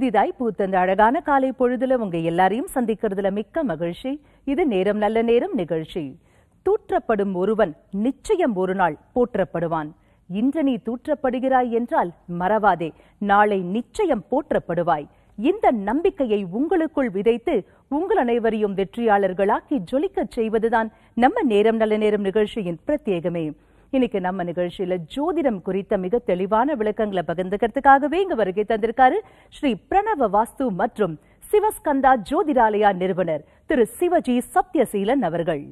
புதிதாய் பூத்தந்த அழகான காலை பொழுதுல உங்க எல்லாரையும் சந்திக்கிறதுல மிக்க மகிழ்ச்சி இது நேரம் நல்ல நேரம் நிகழ்ச்சி தூற்றப்படும் ஒருவன் நிச்சயம் ஒரு நாள் போற்றப்படுவான் இன்று நீ தூற்றப்படுகிறாய் என்றால் மறவாதே நாளை நிச்சயம் போற்றப்படுவாய் இந்த நம்பிக்கையை உங்களுக்குள் விதைத்து உங்கள் அனைவரையும் வெற்றியாளர்களாக்கி ஜொலிக்கச் செய்வதுதான் நம்ம நேரம் நல்ல நேரம் நிகழ்ச்சியின் பிரத்யேகமே இன்னைக்கு நம்ம நிகழ்ச்சியில ஜோதிடம் குறித்த மிக தெளிவான விளக்கங்களை பகிர்ந்துக்கிறதுக்காகவே இங்க வருகை தந்திருக்காரு ஸ்ரீ பிரணவ வாஸ்து மற்றும் சிவஸ்கந்தா ஜோதிடாலயா நிறுவனர் திரு சிவஜி சத்யசீலன் அவர்கள்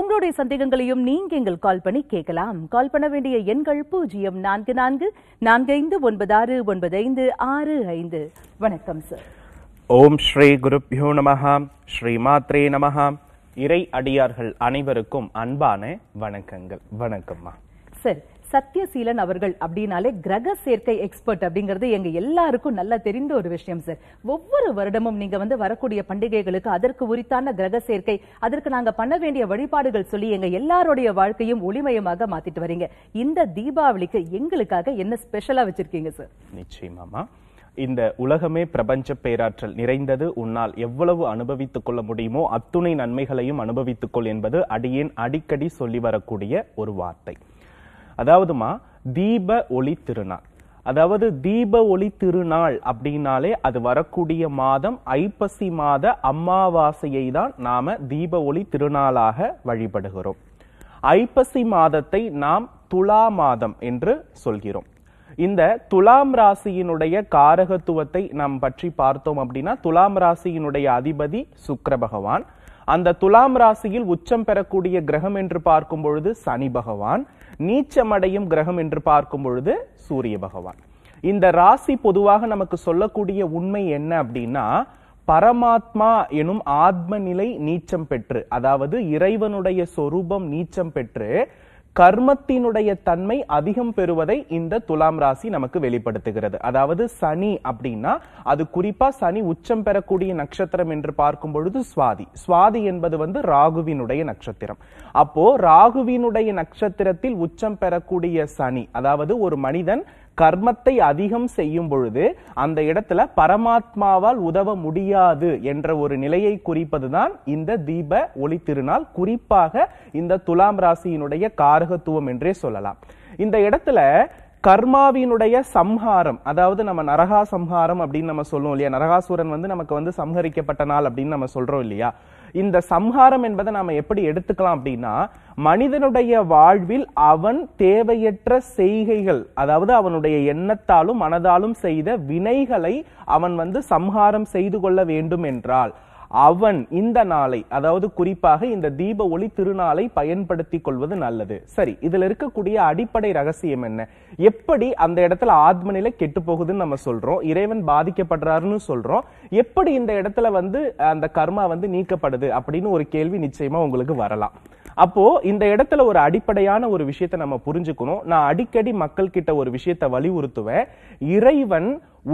உங்களுடைய சந்தேகங்களையும் நீங்க எங்கள் கால் பண்ணி கேட்கலாம் கால் பண்ண வேண்டிய எண்கள் பூஜ்ஜியம் நான்கு நான்கு நான்கு ஐந்து ஒன்பது ஆறு ஒன்பது ஐந்து ஆறு ஐந்து வணக்கம் சார் ஓம் ஸ்ரீ குருப்யோ நமஹா ஸ்ரீ மாத்ரே நமஹா இறை அடியார்கள் அனைவருக்கும் அன்பான வணக்கங்கள் வணக்கம்மா சரி சத்யசீலன் அவர்கள் அப்படின்னாலே கிரக சேர்க்கை எக்ஸ்பர்ட் அப்படிங்கிறது எங்க எல்லாருக்கும் நல்லா தெரிந்த ஒரு விஷயம் சார் ஒவ்வொரு வருடமும் நீங்க வந்து வரக்கூடிய பண்டிகைகளுக்கு அதற்கு உரித்தான கிரக சேர்க்கை அதற்கு நாங்க பண்ண வேண்டிய வழிபாடுகள் சொல்லி எங்க எல்லாருடைய வாழ்க்கையும் ஒளிமயமாக மாத்திட்டு வரீங்க இந்த தீபாவளிக்கு எங்களுக்காக என்ன ஸ்பெஷலா வச்சிருக்கீங்க சார் நிச்சயமாமா இந்த உலகமே பிரபஞ்ச பேராற்றல் நிறைந்தது உன்னால் எவ்வளவு அனுபவித்துக் கொள்ள முடியுமோ அத்துணை நன்மைகளையும் அனுபவித்துக்கொள் என்பது அடியேன் அடிக்கடி சொல்லி வரக்கூடிய ஒரு வார்த்தை அதாவதுமா தீப ஒளி திருநாள் அதாவது தீப ஒளி திருநாள் அப்படின்னாலே அது வரக்கூடிய மாதம் ஐப்பசி மாத அம்மாவாசையை தான் நாம தீப ஒளி திருநாளாக வழிபடுகிறோம் ஐப்பசி மாதத்தை நாம் துலா மாதம் என்று சொல்கிறோம் இந்த துலாம் ராசியினுடைய காரகத்துவத்தை நாம் பற்றி பார்த்தோம் அப்படின்னா துலாம் ராசியினுடைய அதிபதி சுக்கர பகவான் அந்த துலாம் ராசியில் உச்சம் பெறக்கூடிய கிரகம் என்று பார்க்கும் பொழுது சனி பகவான் நீச்சமடையும் கிரகம் என்று பார்க்கும் பொழுது சூரிய பகவான் இந்த ராசி பொதுவாக நமக்கு சொல்லக்கூடிய உண்மை என்ன அப்படின்னா பரமாத்மா எனும் ஆத்ம நிலை நீச்சம் பெற்று அதாவது இறைவனுடைய சொரூபம் நீச்சம் பெற்று கர்மத்தினுடைய தன்மை அதிகம் பெறுவதை இந்த துலாம் ராசி நமக்கு வெளிப்படுத்துகிறது அதாவது சனி அப்படின்னா அது குறிப்பா சனி உச்சம் பெறக்கூடிய நட்சத்திரம் என்று பார்க்கும் பொழுது சுவாதி சுவாதி என்பது வந்து ராகுவினுடைய நட்சத்திரம் அப்போ ராகுவினுடைய நட்சத்திரத்தில் உச்சம் பெறக்கூடிய சனி அதாவது ஒரு மனிதன் கர்மத்தை அதிகம் செய்யும் பொழுது அந்த இடத்துல பரமாத்மாவால் உதவ முடியாது என்ற ஒரு நிலையை குறிப்பதுதான் இந்த தீப ஒளி திருநாள் குறிப்பாக இந்த துலாம் ராசியினுடைய காரகத்துவம் என்றே சொல்லலாம் இந்த இடத்துல கர்மாவினுடைய சம்ஹாரம் அதாவது நம்ம நரகா சம்ஹாரம் அப்படின்னு நம்ம சொல்லுவோம் இல்லையா நரகாசுரன் வந்து நமக்கு வந்து சம்ஹரிக்கப்பட்ட நாள் அப்படின்னு நம்ம சொல்றோம் இல்லையா இந்த சம்ஹாரம் என்பதை நாம எப்படி எடுத்துக்கலாம் அப்படின்னா மனிதனுடைய வாழ்வில் அவன் தேவையற்ற செய்கைகள் அதாவது அவனுடைய எண்ணத்தாலும் மனதாலும் செய்த வினைகளை அவன் வந்து சம்ஹாரம் செய்து கொள்ள வேண்டும் என்றால் அவன் இந்த நாளை அதாவது குறிப்பாக இந்த தீப ஒளி திருநாளை பயன்படுத்தி கொள்வது நல்லது சரி இதுல இருக்கக்கூடிய அடிப்படை ரகசியம் என்ன எப்படி அந்த இடத்துல ஆத்ம நிலை கெட்டு போகுதுன்னு நம்ம சொல்றோம் இறைவன் பாதிக்கப்படுறாருன்னு சொல்றோம் எப்படி இந்த இடத்துல வந்து அந்த கர்மா வந்து நீக்கப்படுது அப்படின்னு ஒரு கேள்வி நிச்சயமா உங்களுக்கு வரலாம் அப்போ இந்த இடத்துல ஒரு அடிப்படையான ஒரு விஷயத்தை நம்ம புரிஞ்சுக்கணும் நான் அடிக்கடி மக்கள் கிட்ட ஒரு விஷயத்தை வலியுறுத்துவேன் இறைவன்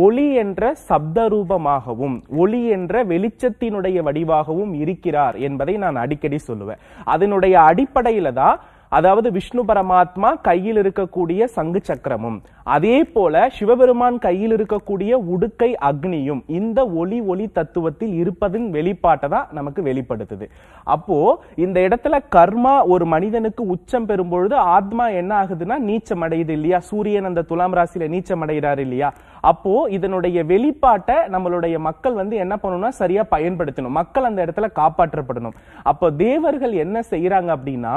ஒளி என்ற சப்த ரூபமாகவும் ஒளி என்ற வெளிச்சத்தினுடைய வடிவாகவும் இருக்கிறார் என்பதை நான் அடிக்கடி சொல்லுவேன் அதனுடைய அடிப்படையில தான் அதாவது விஷ்ணு பரமாத்மா கையில் இருக்கக்கூடிய சங்கு சக்கரமும் அதே போல சிவபெருமான் கையில் இருக்கக்கூடிய உடுக்கை அக்னியும் இந்த ஒளி ஒளி தத்துவத்தில் இருப்பதின் வெளிப்பாட்டை தான் நமக்கு வெளிப்படுத்துது அப்போ இந்த இடத்துல கர்மா ஒரு மனிதனுக்கு உச்சம் பெறும்பொழுது ஆத்மா என்ன ஆகுதுன்னா நீச்சம் அடையுது இல்லையா சூரியன் அந்த துலாம் ராசியில நீச்சம் அடைகிறார் இல்லையா அப்போ இதனுடைய வெளிப்பாட்டை நம்மளுடைய மக்கள் வந்து என்ன பண்ணணும்னா சரியா பயன்படுத்தணும் மக்கள் அந்த இடத்துல காப்பாற்றப்படணும் அப்போ தேவர்கள் என்ன செய்யறாங்க அப்படின்னா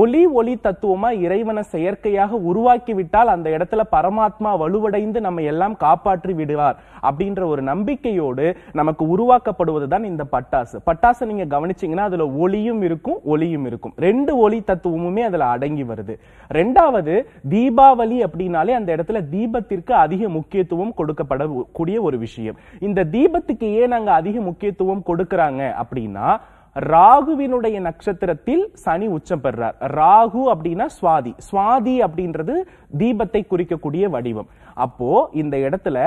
ஒளி ஒளி தத்துவமா இறைவனை செயற்கையாக உருவாக்கி விட்டால் அந்த இடத்துல பரமாத்மா வலுவடைந்து நம்ம எல்லாம் காப்பாற்றி விடுவார் அப்படின்ற ஒரு நம்பிக்கையோடு நமக்கு உருவாக்கப்படுவது தான் இந்த பட்டாசு பட்டாசு நீங்க கவனிச்சீங்கன்னா அதுல ஒளியும் இருக்கும் ஒளியும் இருக்கும் ரெண்டு ஒளி தத்துவமுமே அதுல அடங்கி வருது ரெண்டாவது தீபாவளி அப்படின்னாலே அந்த இடத்துல தீபத்திற்கு அதிக முக்கியத்துவம் முக்கியத்துவம் கொடுக்கப்படக்கூடிய ஒரு விஷயம் இந்த தீபத்துக்கு ஏன் அங்க அதிக முக்கியத்துவம் கொடுக்கறாங்க அப்படின்னா ராகுவினுடைய நட்சத்திரத்தில் சனி உச்சம் பெறார் ராகு அப்படின்னா சுவாதி சுவாதி அப்படின்றது தீபத்தை குறிக்கக்கூடிய வடிவம் அப்போ இந்த இடத்துல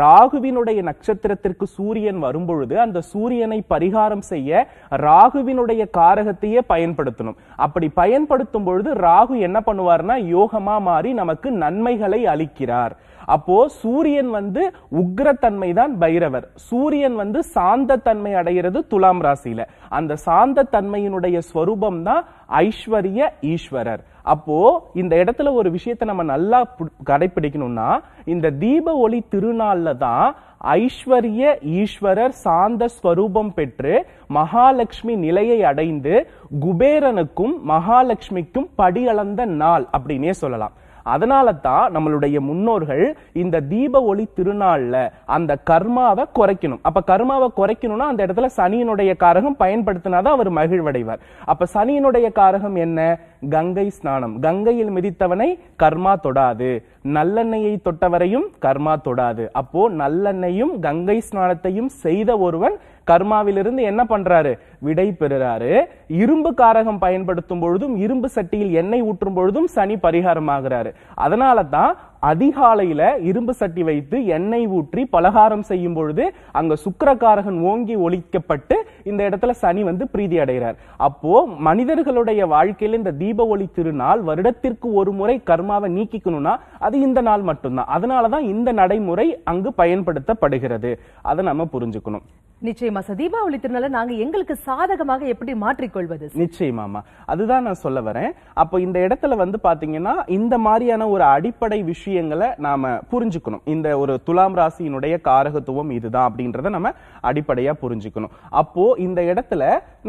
ராகுவினுடைய நட்சத்திரத்திற்கு சூரியன் வரும்பொழுது அந்த சூரியனை பரிகாரம் செய்ய ராகுவினுடைய காரகத்தையே பயன்படுத்தணும் அப்படி பயன்படுத்தும் பொழுது ராகு என்ன பண்ணுவார்னா யோகமா மாறி நமக்கு நன்மைகளை அளிக்கிறார் அப்போ சூரியன் வந்து உக்ரத்தன்மை தான் பைரவர் சூரியன் வந்து சாந்த தன்மை அடைகிறது துலாம் ராசியில அந்த சாந்த தன்மையினுடைய ஸ்வரூபம் தான் ஐஸ்வர்ய ஈஸ்வரர் அப்போ இந்த இடத்துல ஒரு விஷயத்தை நம்ம நல்லா கடைபிடிக்கணும்னா இந்த தீப ஒளி திருநாள்ல தான் ஐஸ்வர்ய ஈஸ்வரர் சாந்த ஸ்வரூபம் பெற்று மகாலட்சுமி நிலையை அடைந்து குபேரனுக்கும் மகாலட்சுமிக்கும் படி அளந்த நாள் அப்படின்னே சொல்லலாம் அதனால தான் நம்மளுடைய முன்னோர்கள் இந்த தீப ஒளி திருநாளில் அந்த கர்மாவை குறைக்கணும் அப்ப கர்மாவை குறைக்கணும்னா அந்த இடத்துல சனியினுடைய காரகம் பயன்படுத்தினாதான் அவர் மகிழ்வடைவார் அப்ப சனியினுடைய காரகம் என்ன கங்கை ஸ்நானம் கங்கையில் மிதித்தவனை கர்மா தொடாது நல்லெண்ணெயை தொட்டவரையும் கர்மா தொடாது அப்போ நல்லெண்ணையும் கங்கை ஸ்நானத்தையும் செய்த ஒருவன் கர்மாவிலிருந்து என்ன பண்றாரு விடை பெறுறாரு இரும்பு காரகம் பயன்படுத்தும் பொழுதும் இரும்பு சட்டியில் எண்ணெய் ஊற்றும் பொழுதும் சனி பரிகாரம் ஆகிறாரு அதனால தான் அதிகாலையில இரும்பு சட்டி வைத்து எண்ணெய் ஊற்றி பலகாரம் செய்யும் பொழுது அங்க சுக்கரகாரகன் ஓங்கி ஒழிக்கப்பட்டு இந்த இடத்துல சனி வந்து பிரீதி அடைகிறார் அப்போ மனிதர்களுடைய வாழ்க்கையில் இந்த தீப ஒளி திருநாள் வருடத்திற்கு ஒரு முறை கர்மாவை நீக்கிக்கணும்னா அது இந்த நாள் மட்டும்தான் அதனாலதான் இந்த நடைமுறை அங்கு பயன்படுத்தப்படுகிறது அதை நம்ம புரிஞ்சுக்கணும் நிச்சயமா சார் தீபாவளி திருநாளை நாங்க எங்களுக்கு சாதகமாக எப்படி மாற்றிக்கொள்வது நிச்சயமாமா அதுதான் நான் சொல்ல வரேன் அப்போ இந்த இடத்துல வந்து பாத்தீங்கன்னா இந்த மாதிரியான ஒரு அடிப்படை விஷயங்களை நாம புரிஞ்சுக்கணும் இந்த ஒரு துலாம் ராசியினுடைய காரகத்துவம் இதுதான் அப்படின்றத நம்ம அடிப்படையா புரிஞ்சுக்கணும் அப்போ இந்த இடத்துல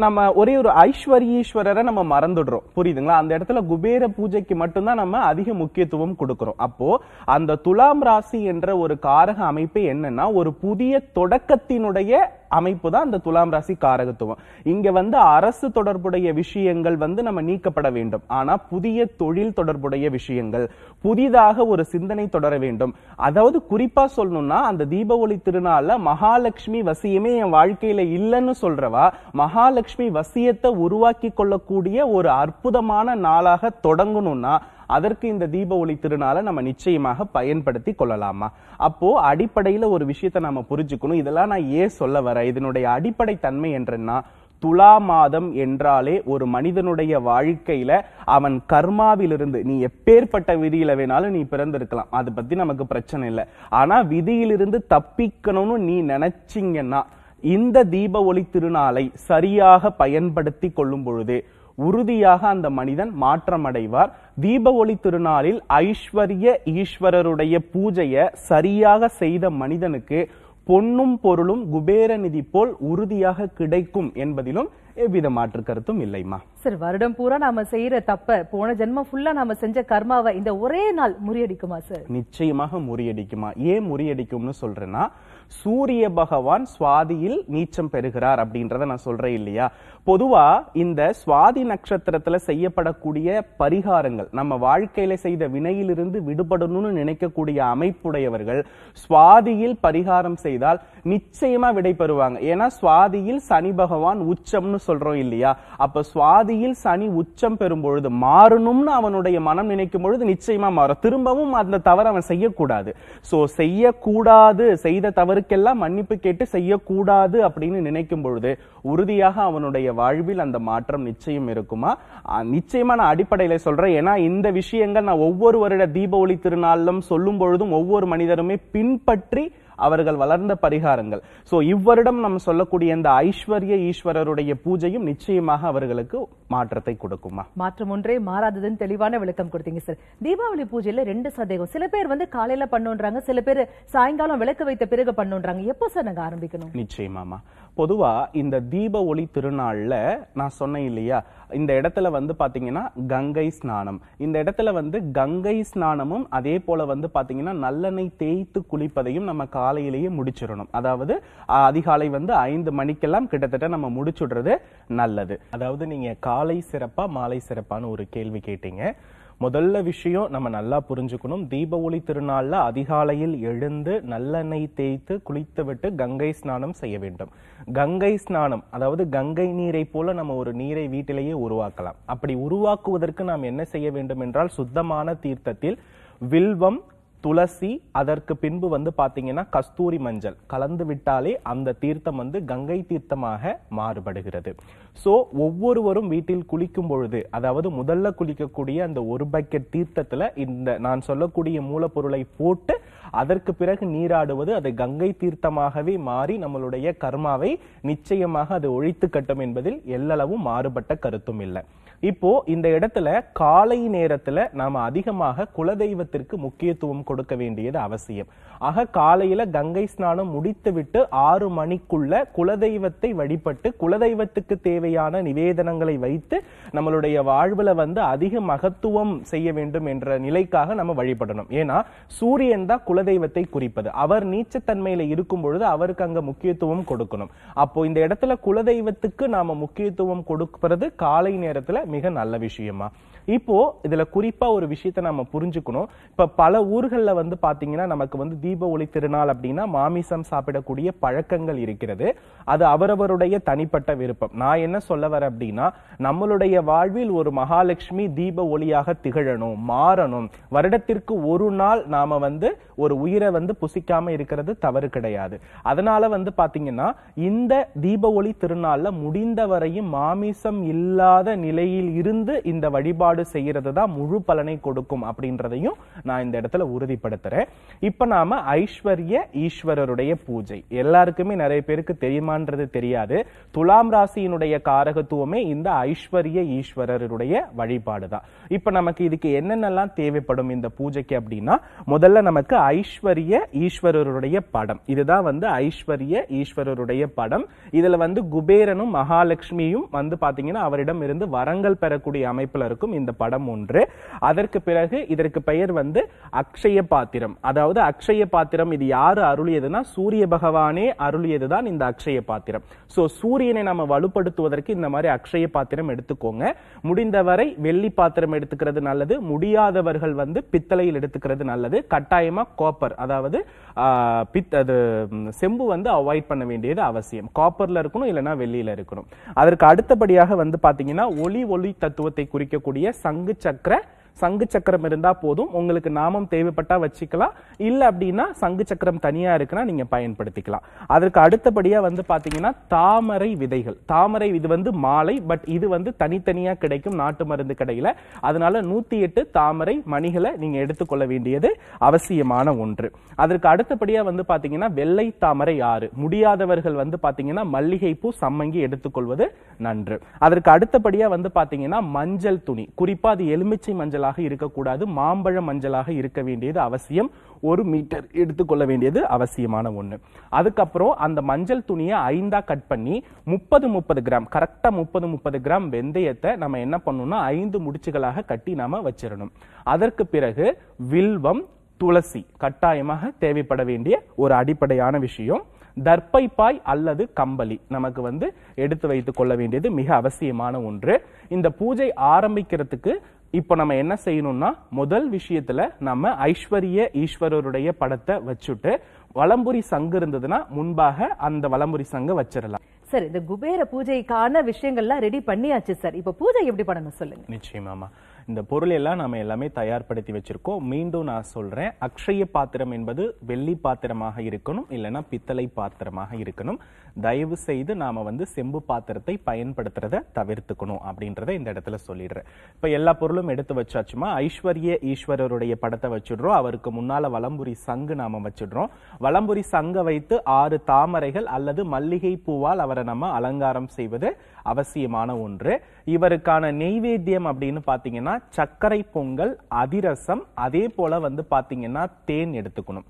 நம்ம ஒரே ஒரு ஐஸ்வர்யீஸ்வரரை நம்ம மறந்துடுறோம் புரியுதுங்களா அந்த இடத்துல குபேர பூஜைக்கு மட்டும்தான் நம்ம அதிக முக்கியத்துவம் கொடுக்கிறோம் அப்போ அந்த துலாம் ராசி என்ற ஒரு காரக அமைப்பு என்னன்னா ஒரு புதிய தொடக்கத்தினுடைய அமைப்பு தான் அந்த துலாம் ராசி காரகத்துவம் இங்க வந்து அரசு தொடர்புடைய விஷயங்கள் வந்து நம்ம நீக்கப்பட வேண்டும் ஆனா புதிய தொழில் தொடர்புடைய விஷயங்கள் புதிதாக ஒரு சிந்தனை தொடர வேண்டும் அதாவது குறிப்பா சொல்லணும்னா அந்த தீப ஒளி திருநாள்ல மகாலட்சுமி வசியமே என் வாழ்க்கையில இல்லைன்னு சொல்றவா மகாலட்சுமி வசியத்தை உருவாக்கி கொள்ளக்கூடிய ஒரு அற்புதமான நாளாக தொடங்கணும்னா அதற்கு இந்த தீப ஒளி திருநாளை நம்ம நிச்சயமாக பயன்படுத்தி கொள்ளலாமா அப்போ அடிப்படையில ஒரு விஷயத்தை நம்ம புரிஞ்சுக்கணும் இதெல்லாம் நான் ஏன் சொல்ல வர இதனுடைய அடிப்படை தன்மை என்றன்னா துலா மாதம் என்றாலே ஒரு மனிதனுடைய வாழ்க்கையில அவன் கர்மாவிலிருந்து நீ எப்பேற்பட்ட விதியில வேணாலும் நீ பிறந்திருக்கலாம் அதை பத்தி நமக்கு பிரச்சனை இல்லை ஆனா விதியிலிருந்து தப்பிக்கணும்னு நீ நினைச்சிங்கன்னா இந்த தீப ஒளி திருநாளை சரியாக பயன்படுத்தி கொள்ளும் பொழுது உறுதியாக அந்த மனிதன் மாற்றம் அடைவார் தீப ஒளி திருநாளில் ஐஸ்வர்ய ஈஸ்வரருடைய பூஜையை சரியாக செய்த மனிதனுக்கு பொன்னும் பொருளும் குபேர நிதி போல் உறுதியாக கிடைக்கும் என்பதிலும் எவ்வித மாற்று கருத்தும் இல்லைமா சரி வருடம் பூரா நாம செய்யற தப்ப போன ஜென்மம் ஃபுல்லா நாம செஞ்ச கர்மாவை இந்த ஒரே நாள் முறியடிக்குமா சார் நிச்சயமாக முறியடிக்குமா ஏன் முறியடிக்கும்னு சொல்றேன்னா சூரிய பகவான் சுவாதியில் நீச்சம் பெறுகிறார் அப்படின்றத நான் சொல்றேன் இல்லையா பொதுவா இந்த சுவாதி நட்சத்திரத்துல செய்யப்படக்கூடிய பரிகாரங்கள் நம்ம வாழ்க்கையில செய்த வினையிலிருந்து விடுபடணும்னு நினைக்கக்கூடிய அமைப்புடையவர்கள் சுவாதியில் பரிகாரம் செய்தால் நிச்சயமா விடை பெறுவாங்க ஏன்னா சுவாதியில் சனி பகவான் உச்சம்னு சொல்றோம் இல்லையா அப்ப சுவாதியில் சனி உச்சம் பெறும் பொழுது மாறணும்னு அவனுடைய மனம் நினைக்கும் பொழுது நிச்சயமா மாறும் திரும்பவும் அந்த தவறு அவன் செய்யக்கூடாது சோ செய்யக்கூடாது செய்த தவறுக்கெல்லாம் மன்னிப்பு கேட்டு செய்யக்கூடாது அப்படின்னு நினைக்கும் பொழுது உறுதியாக அவனுடைய உங்களுடைய வாழ்வில் அந்த மாற்றம் நிச்சயம் இருக்குமா நிச்சயமா நான் அடிப்படையில சொல்றேன் ஏன்னா இந்த விஷயங்கள் நான் ஒவ்வொரு வருட தீப ஒளி திருநாளிலும் சொல்லும் பொழுதும் ஒவ்வொரு மனிதருமே பின்பற்றி அவர்கள் வளர்ந்த பரிகாரங்கள் ஸோ இவ்வருடம் நம்ம சொல்லக்கூடிய இந்த ஐஸ்வர்ய ஈஸ்வரருடைய பூஜையும் நிச்சயமாக அவர்களுக்கு மாற்றத்தை கொடுக்குமா மாற்றம் ஒன்றே மாறாததுன்னு தெளிவான விளக்கம் கொடுத்தீங்க சார் தீபாவளி பூஜையில ரெண்டு சந்தேகம் சில பேர் வந்து காலையில பண்ணுன்றாங்க சில பேர் சாயங்காலம் விளக்கு வைத்த பிறகு பண்ணுன்றாங்க எப்போ சார் நாங்கள் ஆரம்பிக்கணும் நிச்சயமாமா பொதுவா இந்த தீப ஒளி திருநாள்ல நான் சொன்னேன் இல்லையா இந்த இடத்துல வந்து பார்த்தீங்கன்னா கங்கை ஸ்நானம் இந்த இடத்துல வந்து கங்கை ஸ்நானமும் அதே போல் வந்து பார்த்தீங்கன்னா நல்லெண்ணெய் தேய்த்து குளிப்பதையும் நம்ம காலையிலேயே முடிச்சிடணும் அதாவது அதிகாலை வந்து ஐந்து மணிக்கெல்லாம் கிட்டத்தட்ட நம்ம முடிச்சுடுறது நல்லது அதாவது நீங்கள் காலை சிறப்பாக மாலை சிறப்பான்னு ஒரு கேள்வி கேட்டீங்க முதல்ல விஷயம் நம்ம நல்லா புரிஞ்சுக்கணும் தீப ஒளி திருநாளில் அதிகாலையில் எழுந்து நல்லெண்ணெய் தேய்த்து குளித்துவிட்டு கங்கை ஸ்நானம் செய்ய வேண்டும் கங்கை ஸ்நானம் அதாவது கங்கை நீரை போல நம்ம ஒரு நீரை வீட்டிலேயே உருவாக்கலாம் அப்படி உருவாக்குவதற்கு நாம் என்ன செய்ய வேண்டும் என்றால் சுத்தமான தீர்த்தத்தில் வில்வம் துளசி அதற்கு பின்பு வந்து பார்த்தீங்கன்னா கஸ்தூரி மஞ்சள் கலந்து விட்டாலே அந்த தீர்த்தம் வந்து கங்கை தீர்த்தமாக மாறுபடுகிறது ஸோ ஒவ்வொருவரும் வீட்டில் குளிக்கும் பொழுது அதாவது முதல்ல குளிக்கக்கூடிய அந்த ஒரு பக்கெட் தீர்த்தத்தில் இந்த நான் சொல்லக்கூடிய மூலப்பொருளை போட்டு அதற்கு பிறகு நீராடுவது அது கங்கை தீர்த்தமாகவே மாறி நம்மளுடைய கர்மாவை நிச்சயமாக அது ஒழித்து கட்டும் என்பதில் எல்லளவும் மாறுபட்ட கருத்தும் இல்லை இப்போ இந்த இடத்துல காலை நேரத்துல நாம அதிகமாக குலதெய்வத்திற்கு முக்கியத்துவம் கொடுக்க வேண்டியது அவசியம் ஆக காலையில கங்கை ஸ்நானம் முடித்துவிட்டு ஆறு மணிக்குள்ள குலதெய்வத்தை வழிபட்டு குலதெய்வத்துக்கு தேவையான நிவேதனங்களை வைத்து நம்மளுடைய வாழ்வுல வந்து அதிக மகத்துவம் செய்ய வேண்டும் என்ற நிலைக்காக நம்ம வழிபடணும் ஏன்னா சூரியன் தான் குலதெய்வத்தை குறிப்பது அவர் நீச்சத்தன்மையில இருக்கும் பொழுது அவருக்கு அங்க முக்கியத்துவம் கொடுக்கணும் அப்போ இந்த இடத்துல குலதெய்வத்துக்கு நாம முக்கியத்துவம் கொடுக்கிறது காலை நேரத்துல மிக நல்ல விஷயமா இப்போ இதுல குறிப்பா ஒரு விஷயத்த நம்ம புரிஞ்சுக்கணும் இப்ப பல ஊர்களில் வந்து பாத்தீங்கன்னா நமக்கு வந்து தீப ஒளி திருநாள் அப்படின்னா மாமிசம் சாப்பிடக்கூடிய பழக்கங்கள் இருக்கிறது அது அவரவருடைய தனிப்பட்ட விருப்பம் நான் என்ன சொல்ல வரேன் அப்படின்னா நம்மளுடைய வாழ்வில் ஒரு மகாலட்சுமி தீப ஒளியாக திகழணும் மாறணும் வருடத்திற்கு ஒரு நாள் நாம வந்து ஒரு உயிரை வந்து புசிக்காம இருக்கிறது தவறு கிடையாது அதனால வந்து பாத்தீங்கன்னா இந்த தீப ஒளி திருநாள்ல முடிந்த வரையும் மாமிசம் இல்லாத நிலையில் இருந்து இந்த வழிபாடு வழிபாடு செய்கிறது தான் முழு பலனை கொடுக்கும் அப்படின்றதையும் நான் இந்த இடத்துல உறுதிப்படுத்துறேன் இப்போ நாம ஐஸ்வர்ய ஈஸ்வரருடைய பூஜை எல்லாருக்குமே நிறைய பேருக்கு தெரியுமான்றது தெரியாது துலாம் ராசியினுடைய காரகத்துவமே இந்த ஐஸ்வர்ய ஈஸ்வரருடைய வழிபாடு தான் இப்போ நமக்கு இதுக்கு என்னென்னலாம் தேவைப்படும் இந்த பூஜைக்கு அப்படின்னா முதல்ல நமக்கு ஐஸ்வர்ய ஈஸ்வரருடைய படம் இதுதான் வந்து ஐஸ்வர்ய ஈஸ்வரருடைய படம் இதுல வந்து குபேரனும் மகாலட்சுமியும் வந்து பாத்தீங்கன்னா அவரிடம் இருந்து வரங்கள் பெறக்கூடிய அமைப்பில் இருக்கும் இந்த படம் ஒன்று அதற்கு பிறகு இதற்கு பெயர் வந்து அக்ஷய பாத்திரம் அதாவது அக்ஷய பாத்திரம் இது யாரு அருளியதுன்னா சூரிய பகவானே அருளியதுதான் இந்த அக்ஷய பாத்திரம் ஸோ சூரியனை நம்ம வலுப்படுத்துவதற்கு இந்த மாதிரி அக்ஷய பாத்திரம் எடுத்துக்கோங்க முடிந்தவரை வெள்ளி பாத்திரம் எடுத்துக்கிறது நல்லது முடியாதவர்கள் வந்து பித்தளையில் எடுத்துக்கிறது நல்லது கட்டாயமா கோப்பர் அதாவது பித் அது செம்பு வந்து அவாய்ட் பண்ண வேண்டியது அவசியம் காப்பரில் இருக்கணும் இல்லைனா வெள்ளியில் இருக்கணும் அதற்கு அடுத்தபடியாக வந்து பார்த்தீங்கன்னா ஒளி ஒளி தத்துவத்தை குறிக்கக்கூடிய சங்கு சக்கர சங்கு சக்கரம் இருந்தா போதும் உங்களுக்கு நாமம் தேவைப்பட்டா வச்சுக்கலாம் இல்ல அப்படின்னா சங்கு சக்கரம் தனியா இருக்குன்னா நீங்க பயன்படுத்திக்கலாம் அதற்கு அடுத்தபடியா வந்து பாத்தீங்கன்னா தாமரை விதைகள் தாமரை இது வந்து மாலை பட் இது வந்து தனித்தனியா கிடைக்கும் நாட்டு மருந்து கடையில அதனால நூத்தி எட்டு தாமரை மணிகளை நீங்க எடுத்துக்கொள்ள வேண்டியது அவசியமான ஒன்று அதற்கு அடுத்தபடியா வந்து பாத்தீங்கன்னா வெள்ளை தாமரை ஆறு முடியாதவர்கள் வந்து பாத்தீங்கன்னா மல்லிகைப்பூ சம்மங்கி எடுத்துக்கொள்வது நன்று அதற்கு அடுத்தபடியா வந்து பாத்தீங்கன்னா மஞ்சள் துணி குறிப்பா அது எலுமிச்சை மஞ்சள் மஞ்சளாக இருக்கக்கூடாது மாம்பழ மஞ்சளாக இருக்க வேண்டியது அவசியம் ஒரு மீட்டர் எடுத்துக்கொள்ள வேண்டியது அவசியமான ஒன்று அதுக்கப்புறம் அந்த மஞ்சள் துணியை ஐந்தா கட் பண்ணி முப்பது முப்பது கிராம் கரெக்டாக முப்பது முப்பது கிராம் வெந்தயத்தை நம்ம என்ன பண்ணணும்னா ஐந்து முடிச்சுகளாக கட்டி நாம வச்சிடணும் அதற்கு பிறகு வில்வம் துளசி கட்டாயமாக தேவைப்பட வேண்டிய ஒரு அடிப்படையான விஷயம் தர்ப்பைப்பாய் அல்லது கம்பளி நமக்கு வந்து எடுத்து வைத்துக் கொள்ள வேண்டியது மிக அவசியமான ஒன்று இந்த பூஜை ஆரம்பிக்கிறதுக்கு இப்போ நம்ம என்ன செய்யணும்னா முதல் விஷயத்துல நம்ம ஐஸ்வர்ய ஈஸ்வரருடைய படத்தை வச்சுட்டு வளம்புரி சங்கு இருந்ததுன்னா முன்பாக அந்த வளம்புரி சங்கு வச்சிடலாம் சார் இந்த குபேர பூஜைக்கான விஷயங்கள்லாம் ரெடி பண்ணியாச்சு சார் இப்போ பூஜை எப்படி பண்ணணும் சொல்லுங்க நிச்சயமாமா இந்த பொருள் எல்லாம் நாம் எல்லாமே தயார்படுத்தி வச்சுருக்கோம் மீண்டும் நான் சொல்கிறேன் அக்ஷய பாத்திரம் என்பது வெள்ளி பாத்திரமாக இருக்கணும் இல்லைனா பித்தளை பாத்திரமாக இருக்கணும் தயவு செய்து நாம் வந்து செம்பு பாத்திரத்தை பயன்படுத்துறத தவிர்த்துக்கணும் அப்படின்றத இந்த இடத்துல சொல்லிடுறேன் இப்போ எல்லா பொருளும் எடுத்து வச்சாச்சுமா ஐஸ்வர்ய ஈஸ்வரருடைய படத்தை வச்சுடுறோம் அவருக்கு முன்னால் வலம்புரி சங்கு நாம் வச்சுடுறோம் வலம்புரி சங்கை வைத்து ஆறு தாமரைகள் அல்லது மல்லிகை பூவால் அவரை நம்ம அலங்காரம் செய்வது அவசியமான ஒன்று இவருக்கான நெய்வேத்தியம் அப்படின்னு பார்த்தீங்கன்னா சர்க்கரை பொங்கல் அதிரசம் அதே போல வந்து பார்த்தீங்கன்னா தேன் எடுத்துக்கணும்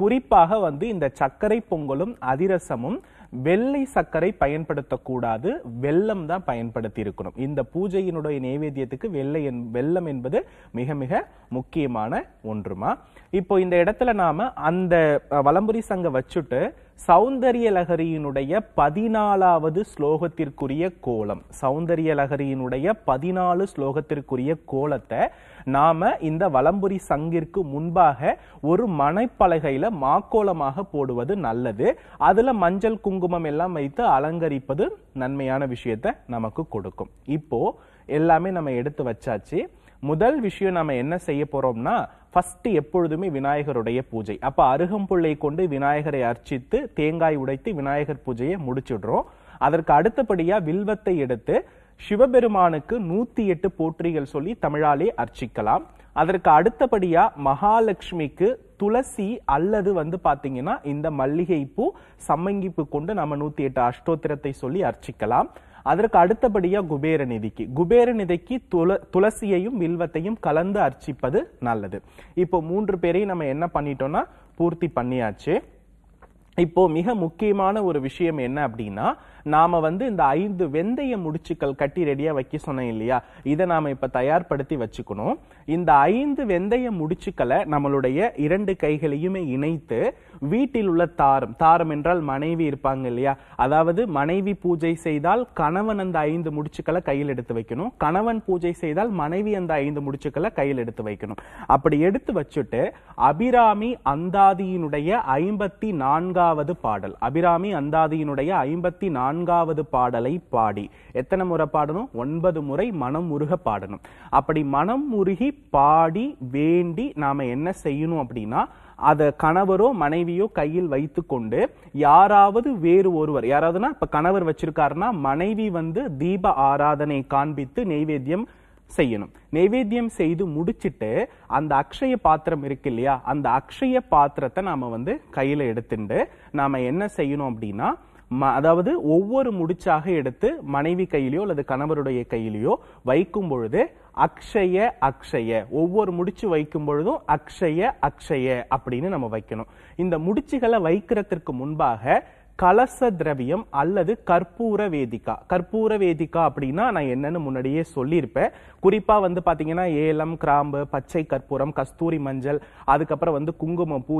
குறிப்பாக வந்து இந்த சர்க்கரை பொங்கலும் அதிரசமும் வெள்ளை சர்க்கரை பயன்படுத்தக்கூடாது வெள்ளம் தான் பயன்படுத்தி இருக்கணும் இந்த பூஜையினுடைய நைவேத்தியத்துக்கு வெள்ளை வெள்ளம் என்பது மிக மிக முக்கியமான ஒன்றுமா இப்போ இந்த இடத்துல நாம அந்த வலம்புரி சங்க வச்சுட்டு சௌந்தரிய லகரியினுடைய பதினாலாவது ஸ்லோகத்திற்குரிய கோலம் சௌந்தரிய லகரியினுடைய பதினாலு ஸ்லோகத்திற்குரிய கோலத்தை நாம் இந்த வலம்புரி சங்கிற்கு முன்பாக ஒரு மனைப்பலகையில் மாக்கோலமாக போடுவது நல்லது அதில் மஞ்சள் குங்குமம் எல்லாம் வைத்து அலங்கரிப்பது நன்மையான விஷயத்தை நமக்கு கொடுக்கும் இப்போ எல்லாமே நம்ம எடுத்து வச்சாச்சு முதல் விஷயம் நம்ம என்ன செய்ய போறோம்னா ஃபர்ஸ்ட் எப்பொழுதுமே விநாயகருடைய பூஜை அப்ப அருகம்புள்ளை கொண்டு விநாயகரை அர்ச்சித்து தேங்காய் உடைத்து விநாயகர் பூஜையை முடிச்சிடுறோம் அதற்கு அடுத்தபடியா வில்வத்தை எடுத்து சிவபெருமானுக்கு நூத்தி எட்டு போற்றிகள் சொல்லி தமிழாலே அர்ச்சிக்கலாம் அதற்கு அடுத்தபடியா மகாலட்சுமிக்கு துளசி அல்லது வந்து பாத்தீங்கன்னா இந்த மல்லிகை பூ சம்மங்கிப்பு கொண்டு நம்ம நூத்தி எட்டு அஷ்டோத்திரத்தை சொல்லி அர்ச்சிக்கலாம் அதற்கு அடுத்தபடியா குபேரநிதிக்கு குபேரநிதிக்கு துள துளசியையும் வில்வத்தையும் கலந்து அர்ச்சிப்பது நல்லது இப்போ மூன்று பேரையும் நம்ம என்ன பண்ணிட்டோம்னா பூர்த்தி பண்ணியாச்சு இப்போ மிக முக்கியமான ஒரு விஷயம் என்ன அப்படின்னா நாம வந்து இந்த ஐந்து வெந்தய முடிச்சுக்கள் கட்டி ரெடியா வைக்க சொன்னேன் இல்லையா இதை நாம இப்ப தயார்படுத்தி வச்சுக்கணும் இந்த ஐந்து வெந்தய முடிச்சுக்களை நம்மளுடைய இரண்டு கைகளையுமே இணைத்து வீட்டில் உள்ள தாரம் தாரம் என்றால் மனைவி இருப்பாங்க இல்லையா அதாவது மனைவி பூஜை செய்தால் கணவன் அந்த ஐந்து முடிச்சுக்களை கையில் எடுத்து வைக்கணும் கணவன் பூஜை செய்தால் மனைவி அந்த ஐந்து முடிச்சுக்களை கையில் எடுத்து வைக்கணும் அப்படி எடுத்து வச்சுட்டு அபிராமி அந்தாதியினுடைய ஐம்பத்தி நான்காவது பாடல் அபிராமி அந்தாதியினுடைய ஐம்பத்தி நான்காவது பாடலை பாடி எத்தனை முறை பாடணும் ஒன்பது முறை மனம் உருக பாடணும் அப்படி மனம் முருகி பாடி வேண்டி நாம என்ன செய்யணும் அப்படின்னா அதை கணவரோ மனைவியோ கையில் வைத்துக்கொண்டு யாராவது வேறு ஒருவர் யாராவதுனா இப்ப கணவர் வச்சிருக்காருன்னா மனைவி வந்து தீப ஆராதனை காண்பித்து நெய்வேத்தியம் செய்யணும் நெவேத்தியம் செய்து முடிச்சிட்டு அந்த அக்ஷய பாத்திரம் இருக்கு இல்லையா அந்த அக்ஷய பாத்திரத்தை நாம வந்து கையில எடுத்துட்டு நாம என்ன செய்யணும் அப்படின்னா அதாவது ஒவ்வொரு முடிச்சாக எடுத்து மனைவி கையிலையோ அல்லது கணவருடைய கையிலையோ வைக்கும் பொழுது அக்ஷய அக்ஷய ஒவ்வொரு முடிச்சு வைக்கும் பொழுதும் அக்ஷய அக்ஷய அப்படின்னு நம்ம வைக்கணும் இந்த முடிச்சுகளை வைக்கிறதுக்கு முன்பாக கலச திரவியம் அல்லது கற்பூர வேதிக்கா கற்பூர வேதிக்கா அப்படின்னா நான் என்னன்னு முன்னாடியே சொல்லியிருப்பேன் குறிப்பாக வந்து பார்த்தீங்கன்னா ஏலம் கிராம்பு பச்சை கற்பூரம் கஸ்தூரி மஞ்சள் அதுக்கப்புறம் வந்து குங்குமம் பூ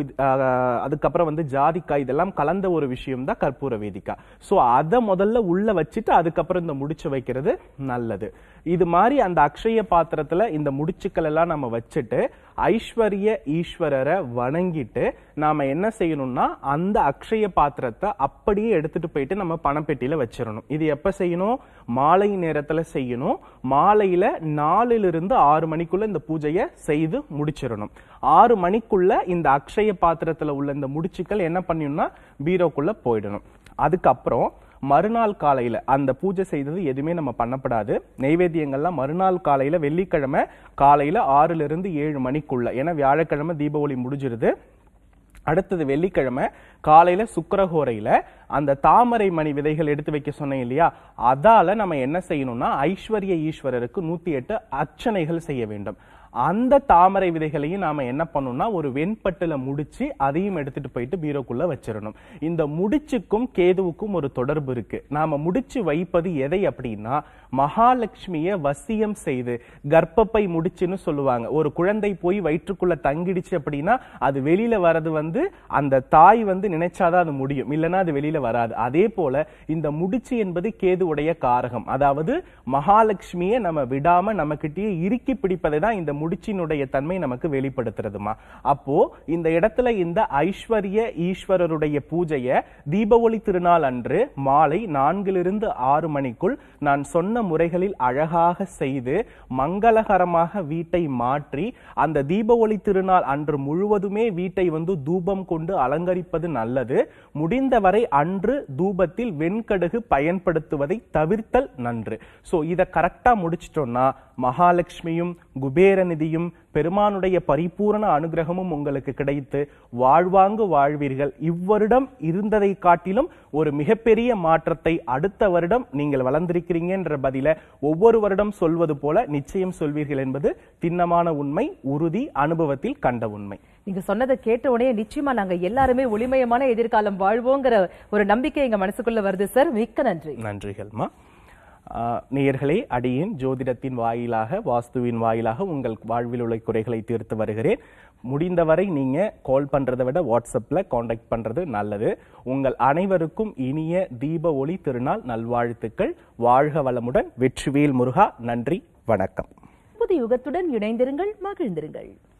அதுக்கப்புறம் வந்து ஜாதிக்காய் இதெல்லாம் கலந்த ஒரு விஷயம் தான் கற்பூர வேதிக்கா ஸோ அதை முதல்ல உள்ள வச்சுட்டு அதுக்கப்புறம் இந்த முடிச்சு வைக்கிறது நல்லது இது மாதிரி அந்த அக்ஷய பாத்திரத்தில் இந்த முடிச்சுக்கள் எல்லாம் நம்ம வச்சுட்டு ஐஸ்வர்ய ஈஸ்வரரை வணங்கிட்டு நாம் என்ன செய்யணும்னா அந்த அக்ஷய பாத்திரத்தை அப்படியே எடுத்துட்டு போயிட்டு நம்ம பணப்பெட்டியில் வச்சிடணும் இது எப்போ செய்யணும் மாலை நேரத்தில் செய்யணும் மாலையில் நாலுலேருந்து ஆறு மணிக்குள்ளே இந்த பூஜையை செய்து முடிச்சிடணும் ஆறு மணிக்குள்ள இந்த அக்ஷய பாத்திரத்தில் உள்ள இந்த முடிச்சுக்கள் என்ன பண்ணணும்னா பீரோக்குள்ளே போயிடணும் அதுக்கப்புறம் மறுநாள் காலையில் அந்த பூஜை செய்தது எதுவுமே நம்ம பண்ணப்படாது நைவேத்தியங்கள்லாம் மறுநாள் காலையில் வெள்ளிக்கிழமை காலையில் ஆறுலேருந்து ஏழு மணிக்குள்ளே ஏன்னா வியாழக்கிழமை தீபாவளி முடிஞ்சிருது அடுத்தது வெள்ளிக்கிழமை காலையில் சுக்கரகோரையில அந்த தாமரை மணி விதைகள் எடுத்து வைக்க சொன்னேன் இல்லையா அதால் நம்ம என்ன செய்யணும்னா ஐஸ்வர்ய ஈஸ்வரருக்கு நூற்றி எட்டு அர்ச்சனைகள் செய்ய வேண்டும் அந்த தாமரை விதைகளையும் நாம என்ன பண்ணணும்னா ஒரு வெண்பட்டுல முடிச்சு அதையும் எடுத்துட்டு போயிட்டு பீரோக்குள்ள வச்சிடணும் இந்த முடிச்சுக்கும் கேதுவுக்கும் ஒரு தொடர்பு இருக்கு நாம முடிச்சு வைப்பது எதை அப்படின்னா மகாலட்சுமிய வசியம் செய்து கர்ப்பப்பை முடிச்சுன்னு சொல்லுவாங்க ஒரு குழந்தை போய் வயிற்றுக்குள்ள தங்கிடுச்சு அப்படின்னா அது வெளியில வர்றது வந்து அந்த தாய் வந்து நினைச்சாதான் அது முடியும் இல்லைன்னா அது வெளியில வராது அதே போல இந்த முடிச்சு என்பது கேதுவுடைய காரகம் அதாவது மகாலட்சுமியை நம்ம விடாம நம்ம கிட்டேயே இறுக்கி பிடிப்பதை தான் இந்த முடிச்சினுடைய தன்மை நமக்கு வெளிப்படுத்துறதுமா அப்போ இந்த இடத்துல இந்த ஐஸ்வர்ய ஈஸ்வரருடைய பூஜையை தீப ஒளி திருநாள் அன்று மாலை நான்கிலிருந்து ஆறு மணிக்குள் நான் சொன்ன முறைகளில் அழகாக செய்து மங்களகரமாக வீட்டை மாற்றி அந்த தீப ஒளி திருநாள் அன்று முழுவதுமே வீட்டை வந்து தூபம் கொண்டு அலங்கரிப்பது நல்லது முடிந்தவரை அன்று தூபத்தில் வெண்கடுகு பயன்படுத்துவதை தவிர்த்தல் நன்று ஸோ இதை கரெக்டாக முடிச்சிட்டோம்னா மகாலட்சுமியும் குபேர நிதியும் பெருமானுடைய பரிபூரண அனுகிரகமும் உங்களுக்கு கிடைத்து வாழ்வாங்கு வாழ்வீர்கள் இவ்வருடம் இருந்ததை காட்டிலும் ஒரு மிகப்பெரிய மாற்றத்தை அடுத்த வருடம் நீங்கள் வளர்ந்திருக்கிறீங்கன்ற பதில ஒவ்வொரு வருடம் சொல்வது போல நிச்சயம் சொல்வீர்கள் என்பது திண்ணமான உண்மை உறுதி அனுபவத்தில் கண்ட உண்மை நீங்க சொன்னதை கேட்ட உடனே நிச்சயமா நாங்க எல்லாருமே ஒளிமயமான எதிர்காலம் வாழ்வோங்கிற ஒரு நம்பிக்கை எங்க மனசுக்குள்ள வருது சார் மிக்க நன்றி நன்றிகள்மா நேயர்களை அடியின் ஜோதிடத்தின் வாயிலாக வாஸ்துவின் வாயிலாக உங்கள் வாழ்வில் உள்ள குறைகளை தீர்த்து வருகிறேன் முடிந்தவரை நீங்கள் கால் பண்ணுறதை விட வாட்ஸ்அப்பில் காண்டாக்ட் பண்ணுறது நல்லது உங்கள் அனைவருக்கும் இனிய தீப ஒளி திருநாள் நல்வாழ்த்துக்கள் வாழ்க வளமுடன் வெற்றிவேல் முருகா நன்றி வணக்கம் புது யுகத்துடன் இணைந்திருங்கள் மகிழ்ந்திருங்கள்